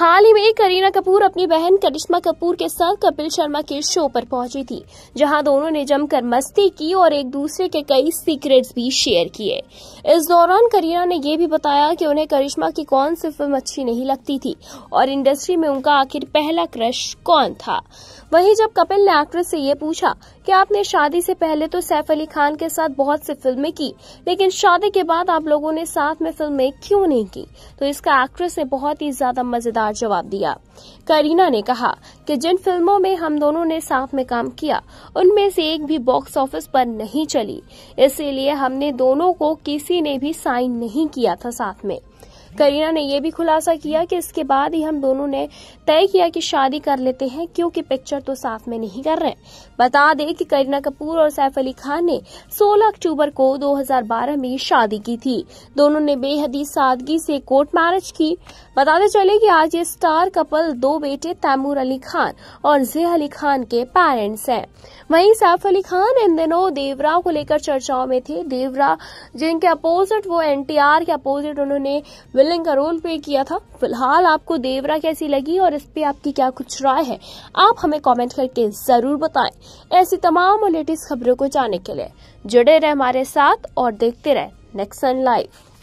हाल ही में करीना कपूर अपनी बहन करिश्मा कपूर के साथ कपिल शर्मा के शो पर पहुंची थी जहां दोनों ने जमकर मस्ती की और एक दूसरे के कई सीक्रेट्स भी शेयर किए इस दौरान करीना ने यह भी बताया कि उन्हें करिश्मा की कौन सी फिल्म अच्छी नहीं लगती थी और इंडस्ट्री में उनका आखिर पहला क्रश कौन था वही जब कपिल ने एक्ट्रेस से ये पूछा कि आपने शादी से पहले तो सैफ अली खान के साथ बहुत सी फिल्में की लेकिन शादी के बाद आप लोगों ने साथ में फिल्में क्यों नहीं की तो इसका एक्ट्रेस ने बहुत ही ज्यादा मजेदार जवाब दिया करीना ने कहा कि जिन फिल्मों में हम दोनों ने साथ में काम किया उनमें से एक भी बॉक्स ऑफिस पर नहीं चली इसीलिए हमने दोनों को किसी ने भी साइन नहीं किया था साथ में करीना ने यह भी खुलासा किया कि इसके बाद ही हम दोनों ने तय किया कि शादी कर लेते हैं क्योंकि पिक्चर तो साथ में नहीं कर रहे बता दें कि करीना कपूर और सैफ अली खान ने 16 अक्टूबर को 2012 में शादी की थी दोनों ने बेहद ही सादगी से कोर्ट मैरिज की बताते चले कि आज ये स्टार कपल दो बेटे तैमूर अली खान और जे अली खान के पेरेंट्स हैं वहीं सैफ अली खान इन दिनों देवरा को लेकर चर्चाओं में थे देवरा जिनके अपोजिट वो एनटीआर के अपोजिट उन्होंने विलन का रोल प्ले किया था फिलहाल आपको देवरा कैसी लगी और इस पे आपकी क्या कुछ राय है आप हमें कमेंट करके जरूर बताएं ऐसी तमाम और लेटेस्ट खबरों को जानने के लिए जुड़े रहे हमारे साथ और देखते रहे नेक्स्ट लाइव